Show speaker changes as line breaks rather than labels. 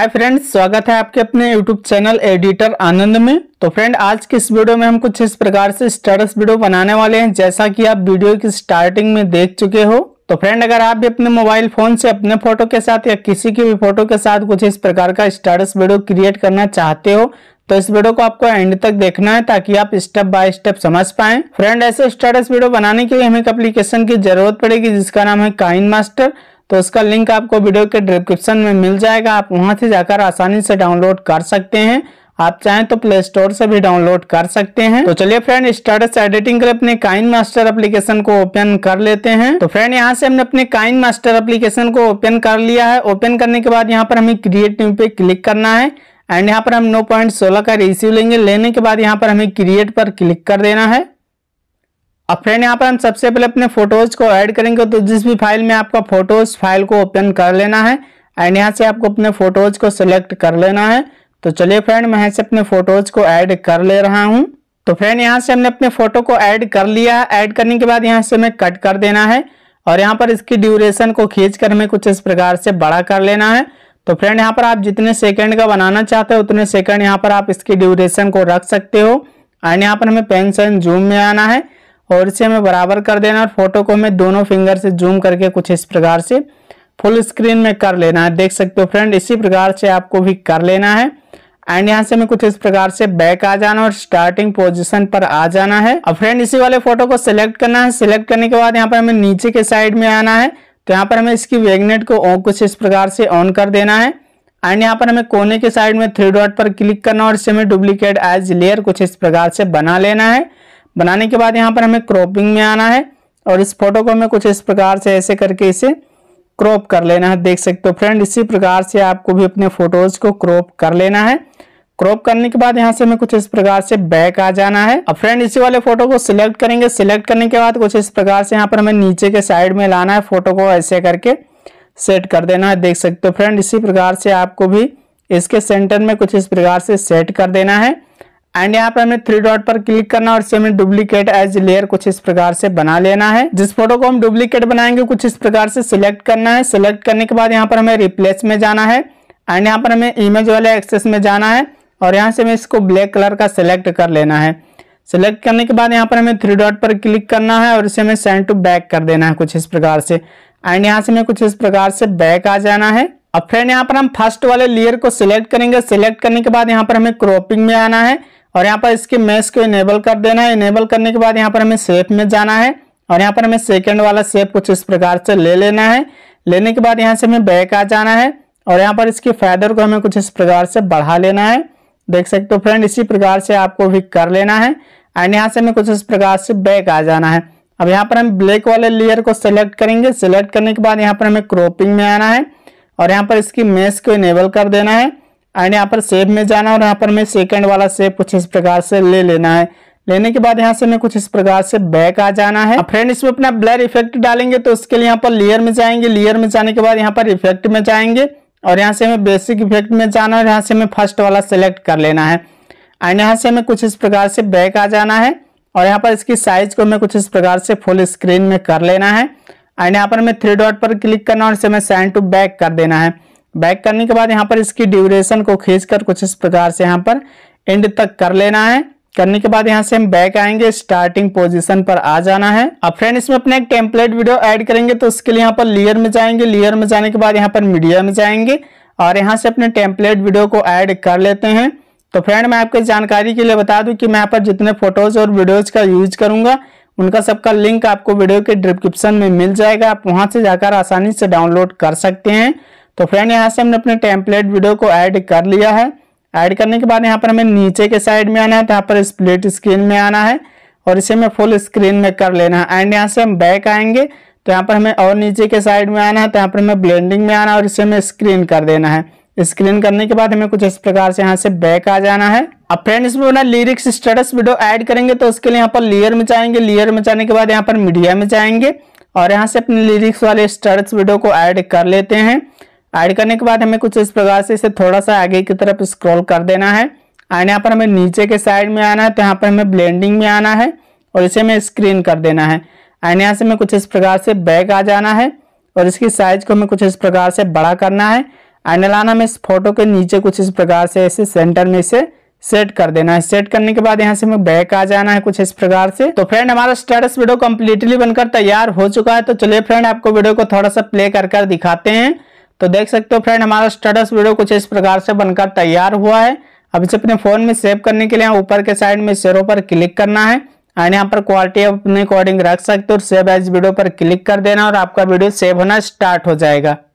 hi friends स्वागत है आपके अपने यूट्यूब चैनल एडिटर आनंद में तो फ्रेंड आज के इस वीडियो में हम कुछ इस प्रकार से स्टेटस वीडियो बनाने वाले हैं जैसा कि आप वीडियो की स्टार्टिंग में देख चुके हो तो फ्रेंड अगर आप भी अपने मोबाइल फोन से अपने फोटो के साथ या किसी की भी फोटो के साथ कुछ इस प्रकार का स्टेटस वीडियो क्रिएट करना चाहते हो तो इस वीडियो को आपको एंड तक देखना है ताकि आप स्टेप बाय स्टेप समझ पाए फ्रेंड ऐसे स्टेटस वीडियो बनाने के लिए हमें एक एप्लीकेशन की जरूरत पड़ेगी जिसका नाम है काइन मास्टर तो उसका लिंक आपको वीडियो के डिस्क्रिप्शन में मिल जाएगा आप वहां से जाकर आसानी से डाउनलोड कर सकते हैं आप चाहें तो प्ले स्टोर से भी डाउनलोड कर सकते हैं तो चलिए फ्रेंड स्टेटस एडिटिंग के लिए अपने काइन मास्टर एप्लीकेशन को ओपन कर लेते हैं तो फ्रेंड यहाँ से हमने अपने काइन मास्टर एप्लीकेशन को ओपन कर लिया है ओपन करने के बाद यहाँ पर हमें क्रिएट न्यू पे क्लिक करना है एंड यहाँ पर हम नो पॉइंट सोलह का रिसीव लेंगे लेने के बाद यहाँ पर हमें क्रिएट पर क्लिक कर देना है अब फ्रेंड यहाँ पर हम सबसे पहले अपने फोटोज को ऐड करेंगे तो जिस भी फाइल में आपका फोटोज फाइल को ओपन कर लेना है एंड यहाँ से आपको अपने फोटोज को सिलेक्ट कर लेना है तो चलिए फ्रेंड मैं यहाँ से अपने फोटोज को ऐड कर ले रहा हूँ तो फ्रेंड यहाँ से हमने अपने फोटो को ऐड कर लिया ऐड करने के बाद यहाँ से हमें कट कर देना है और यहाँ पर इसकी ड्यूरेशन को खींच कर हमें कुछ इस प्रकार से बड़ा कर लेना है तो फ्रेंड यहाँ पर आप जितने सेकंड का बनाना चाहते हो उतने सेकंड यहाँ पर आप इसकी ड्यूरेशन को रख सकते हो एंड यहाँ पर हमें पेंशन जूम में आना है और इसे हमें बराबर कर देना और फोटो को हमें दोनों फिंगर से जूम करके कुछ इस प्रकार से फुल स्क्रीन में कर लेना है देख सकते हो फ्रेंड इसी प्रकार से आपको भी कर लेना है एंड यहाँ से हमें कुछ इस प्रकार से बैक आ जाना और स्टार्टिंग पोजीशन पर आ जाना है अब फ्रेंड इसी वाले फोटो को सिलेक्ट करना है सिलेक्ट करने के बाद यहाँ पर हमें नीचे के साइड में आना है तो यहाँ पर हमें इसकी वेगनेट को कुछ इस प्रकार से ऑन कर देना है एंड यहाँ पर हमें कोने के साइड में थ्री डॉट पर क्लिक करना और इसे हमें डुप्लीकेट एज लेयर कुछ इस प्रकार से बना लेना है बनाने के बाद यहाँ पर हमें क्रॉपिंग में आना है और इस फोटो को हमें कुछ इस प्रकार से ऐसे करके इसे क्रॉप कर लेना है देख सकते हो फ्रेंड इसी प्रकार से आपको भी अपने फोटोज को क्रॉप कर लेना है क्रॉप करने के बाद यहाँ से हमें कुछ इस प्रकार से बैक आ जाना है अब फ्रेंड इसी वाले फोटो को सिलेक्ट करेंगे सिलेक्ट करने के बाद कुछ इस प्रकार से यहाँ पर हमें नीचे के साइड में लाना है फोटो को ऐसे करके सेट कर देना है देख सकते हो फ्रेंड इसी प्रकार से आपको भी इसके सेंटर में कुछ इस प्रकार से सेट कर देना है एंड यहाँ पे हमें थ्री डॉट पर क्लिक करना और इसे हमें डुप्लीकेट एज लेयर कुछ इस प्रकार से बना लेना है जिस फोटो को हम डुप्लीकेट बनाएंगे कुछ इस प्रकार से सिलेक्ट करना है सिलेक्ट करने के बाद यहाँ पर हमें रिप्लेस में जाना है एंड यहाँ पर हमें इमेज वाले एक्सेस में जाना है और यहाँ से हमें इसको ब्लैक कलर का सिलेक्ट कर लेना है सिलेक्ट करने के बाद यहाँ पर हमें थ्री डॉट पर क्लिक करना है और इसे हमें सेंड टू बैक कर देना है कुछ इस प्रकार से एंड यहाँ से हमें कुछ इस प्रकार से बैक आ जाना है अब फ्रेंड यहाँ पर हम फर्स्ट वाले लेयर को सिलेक्ट करेंगे सिलेक्ट करने के बाद यहाँ पर हमें क्रॉपिंग में आना है और यहाँ पर इसके मैश को इनेबल कर देना है इनेबल करने के बाद यहाँ पर हमें सेफ में जाना है और यहाँ पर हमें सेकेंड वाला सेप कुछ इस प्रकार से ले लेना है लेने के बाद यहाँ से हमें बैक आ जाना है और यहाँ पर इसके फैदर को हमें कुछ इस प्रकार से बढ़ा लेना है देख सकते हो फ्रेंड इसी प्रकार से आपको भी कर लेना है एंड यहाँ से हमें कुछ इस प्रकार से बैक आ जाना है अब यहाँ पर हम ब्लैक वाले लेयर को सिलेक्ट करेंगे सिलेक्ट करने के बाद यहाँ पर हमें क्रोपिंग में आना है और यहाँ पर इसकी मेस को इनेबल कर देना है एंड यहाँ पर सेव में जाना और यहाँ पर मैं सेकेंड वाला सेव कुछ इस प्रकार से ले लेना है लेने के बाद यहाँ से मैं कुछ इस प्रकार से बैक आ जाना है फ्रेंड इसमें अपना ब्लर इफेक्ट डालेंगे तो उसके लिए यहाँ पर लेयर में जाएंगे लेयर में जाने के बाद यहाँ पर इफेक्ट में जाएंगे और यहाँ से हमें बेसिक इफेक्ट में जाना और यहाँ से हमें फर्स्ट वाला सेलेक्ट कर लेना है एंड यहाँ से हमें कुछ इस प्रकार से बैक आ जाना है और यहाँ पर इसकी साइज को हमें कुछ इस प्रकार से फुल स्क्रीन में कर लेना है एंड यहाँ पर हमें थ्री डॉट पर क्लिक करना और इसे हमें सेंड टू बैक कर देना है बैक करने के बाद यहाँ पर इसकी ड्यूरेशन को खींचकर कुछ इस प्रकार से यहाँ पर एंड तक कर लेना है करने के बाद यहाँ से हम बैक आएंगे स्टार्टिंग पोजीशन पर आ जाना है अब फ्रेंड इसमें अपने एक टेम्पलेट वीडियो ऐड करेंगे तो उसके लिए यहाँ पर लेयर में जाएंगे लेयर में जाने के बाद यहाँ पर मीडिया में जाएंगे और यहाँ से अपने टेम्पलेट वीडियो को ऐड कर लेते हैं तो फ्रेंड मैं आपकी जानकारी के लिए बता दूँ कि मैं यहाँ पर जितने फोटोज और वीडियोज का यूज करूंगा उनका सबका लिंक आपको वीडियो के डिस्क्रिप्शन में मिल जाएगा आप वहां से जाकर आसानी से डाउनलोड कर सकते हैं तो फ्रेंड यहाँ से हमने अपने टेम्पलेट वीडियो को ऐड कर लिया है ऐड करने के बाद यहाँ पर हमें नीचे के साइड में आना है तो यहाँ पर स्प्लिट स्क्रीन में आना है और इसे हमें फुल स्क्रीन में कर लेना है एंड यहाँ से हम बैक आएंगे तो यहाँ पर हमें और नीचे के साइड में आना है तो यहाँ पर हमें ब्लेंडिंग में आना है और इसे हमें स्क्रीन कर देना है स्क्रीन करने के बाद हमें कुछ इस प्रकार से यहाँ से बैक आ जाना है अब फ्रेंड इसमें बना लिरिक्स स्टेटस वीडियो ऐड करेंगे तो उसके लिए यहाँ पर लेयर में जाएंगे लेयर में जाने के बाद यहाँ पर मीडिया में जाएंगे और यहाँ से अपने लिरिक्स वाले स्टेटस वीडियो को ऐड कर लेते हैं ऐड करने के बाद हमें कुछ इस प्रकार से इसे थोड़ा सा आगे की तरफ स्क्रॉल कर देना है एंड यहाँ पर हमें नीचे के साइड में आना है तो यहाँ पर हमें ब्लेंडिंग में आना है और इसे हमें स्क्रीन कर देना है एंड यहाँ से हमें कुछ इस प्रकार से बैक आ जाना है और इसकी साइज को हमें कुछ इस प्रकार से बड़ा करना है एंड लाना हमें इस फोटो के नीचे कुछ इस प्रकार से इसे सेंटर में इसे सेट कर देना है सेट करने के बाद यहाँ से हमें बैक आ जाना है कुछ इस प्रकार से तो फ्रेंड हमारा स्टेटस वीडियो कम्प्लीटली बनकर तैयार हो चुका है तो चलिए फ्रेंड आपको वीडियो को थोड़ा सा प्ले कर कर दिखाते हैं तो देख सकते हो फ्रेंड हमारा स्टेटस वीडियो कुछ इस प्रकार से बनकर तैयार हुआ है अब इसे अपने फोन में सेव करने के लिए ऊपर के साइड में शेरों पर क्लिक करना है एंड यहाँ पर क्वालिटी अपने अकॉर्डिंग रख सकते हो और सेव एज वीडियो पर क्लिक कर देना और आपका वीडियो सेव होना स्टार्ट हो जाएगा